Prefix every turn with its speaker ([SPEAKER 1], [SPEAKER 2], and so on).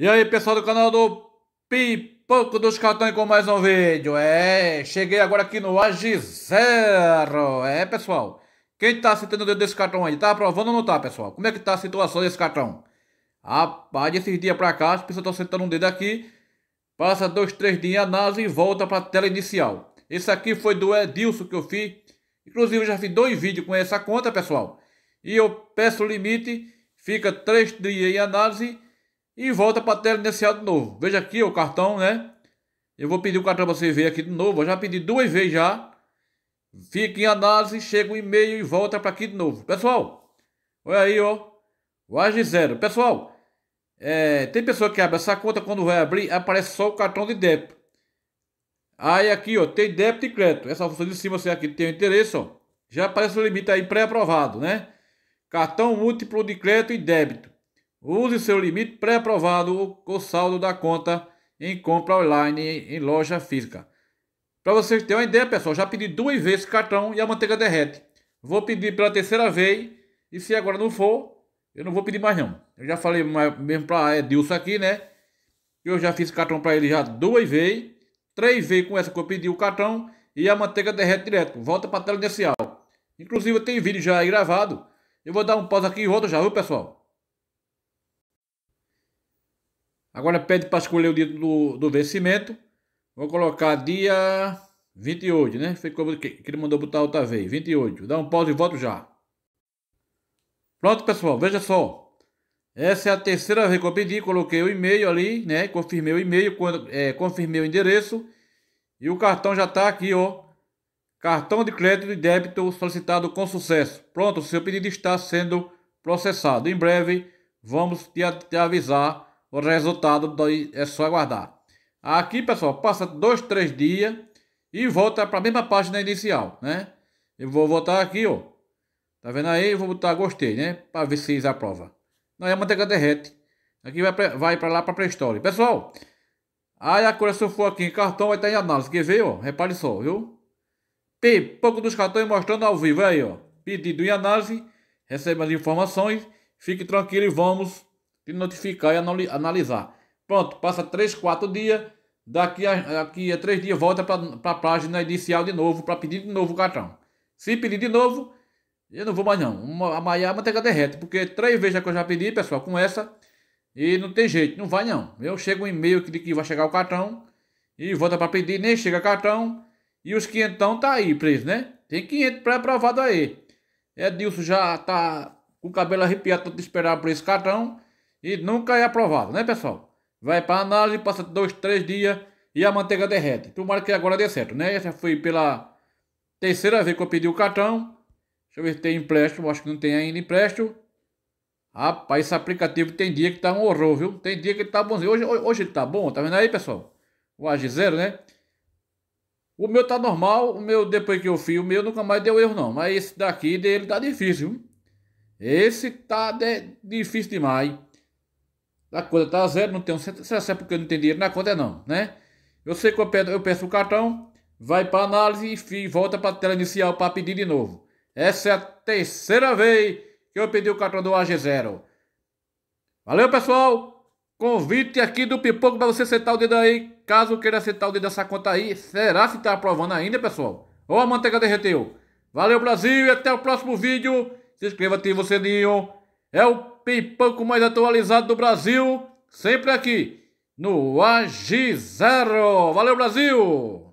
[SPEAKER 1] E aí pessoal do canal do Pipoco dos Cartões com mais um vídeo É, cheguei agora aqui no AG Zero É pessoal, quem tá sentindo o dedo desse cartão aí? Tá aprovando ou não tá pessoal? Como é que tá a situação desse cartão? Rapaz, esses dias pra cá as pessoas estão sentando um dedo aqui Passa dois, três dias, análise e volta pra tela inicial Esse aqui foi do Edilson que eu fiz Inclusive eu já fiz dois vídeos com essa conta pessoal E eu peço limite, fica três dias em análise e volta para a tela inicial de novo. Veja aqui o cartão, né? Eu vou pedir o cartão para você ver aqui de novo. Eu já pedi duas vezes já. Fica em análise, chega um e-mail e volta para aqui de novo. Pessoal, olha aí, ó. Wage zero. Pessoal, é, tem pessoa que abre essa conta, quando vai abrir, aparece só o cartão de débito. Aí aqui, ó, tem débito e crédito. Essa função de cima, você aqui tem o interesse, ó. Já aparece o limite aí pré-aprovado, né? Cartão múltiplo de crédito e débito. Use seu limite pré-aprovado com saldo da conta em compra online em loja física. Para vocês terem uma ideia, pessoal, já pedi duas vezes esse cartão e a manteiga derrete. Vou pedir pela terceira vez e se agora não for, eu não vou pedir mais não. Eu já falei mesmo para Edilson aqui, né? Eu já fiz cartão para ele já duas vezes, três vezes com essa que eu pedi o cartão e a manteiga derrete direto. Volta para a tela inicial. Inclusive eu tenho vídeo já gravado. Eu vou dar um pause aqui e volto já, viu pessoal? Agora pede para escolher o dia do, do vencimento. Vou colocar dia 28, né? Ficou que, que ele mandou botar outra vez. 28. Dá um pause e volto já. Pronto, pessoal. Veja só. Essa é a terceira vez que eu pedi, coloquei o e-mail ali, né? Confirmei o e-mail, é, confirmei o endereço. E o cartão já está aqui, ó. Cartão de crédito e débito solicitado com sucesso. Pronto, o seu pedido está sendo processado. Em breve, vamos te, te avisar o resultado daí é só aguardar. Aqui, pessoal, passa dois, três dias e volta para a mesma página inicial, né? Eu vou voltar aqui, ó. Tá vendo aí? Eu vou botar gostei, né? Para ver se prova. Não é a manteiga derrete. Aqui vai para vai lá para pré-história. Pessoal, aí a cor se for aqui em cartão vai estar tá em análise. Quer ver, ó? Repare só, viu? Pipoco dos cartões mostrando ao vivo aí, ó. Pedido em análise. Receba as informações. Fique tranquilo e vamos te notificar e analisar. Pronto, passa 3, 4 dias, daqui a, daqui a 3 dias volta para a página inicial de novo, para pedir de novo o cartão. Se pedir de novo, eu não vou mais não. Uma, amanhã a manteiga derrete, porque três vezes é que eu já pedi, pessoal, com essa, e não tem jeito, não vai não. Eu chego um e-mail de que vai chegar o cartão, e volta para pedir, nem chega cartão, e os quinhentão tá aí preso, né? Tem 500 pré-aprovado aí. Edilson já tá com o cabelo arrepiado de esperar por esse cartão, e nunca é aprovado, né, pessoal? Vai para análise, passa dois, três dias e a manteiga derrete. Tomara que agora dê certo, né? Essa foi pela terceira vez que eu pedi o cartão. Deixa eu ver se tem empréstimo, acho que não tem ainda empréstimo. Rapaz, esse aplicativo tem dia que tá um horror, viu? Tem dia que tá bonzinho. Hoje, hoje ele tá bom, tá vendo aí, pessoal? O ag 0 né? O meu tá normal, o meu depois que eu fiz, o meu nunca mais deu erro não. Mas esse daqui dele tá difícil, viu? Esse tá de, difícil demais a coisa tá zero, não tem um centavo. Será que é porque eu não tenho dinheiro na conta? É não, né? Eu sei que eu peço, eu peço o cartão, vai para análise e volta para a tela inicial para pedir de novo. Essa é a terceira vez que eu pedi o cartão do AG0. Valeu, pessoal! Convite aqui do Pipoco para você sentar o dedo aí. Caso queira sentar o dedo nessa conta aí, será se tá aprovando ainda, pessoal? Ou a manteiga derreteu? Valeu, Brasil, e até o próximo vídeo. Se inscreva, ative o sininho. É o pipoco mais atualizado do Brasil, sempre aqui no AG Zero. Valeu, Brasil!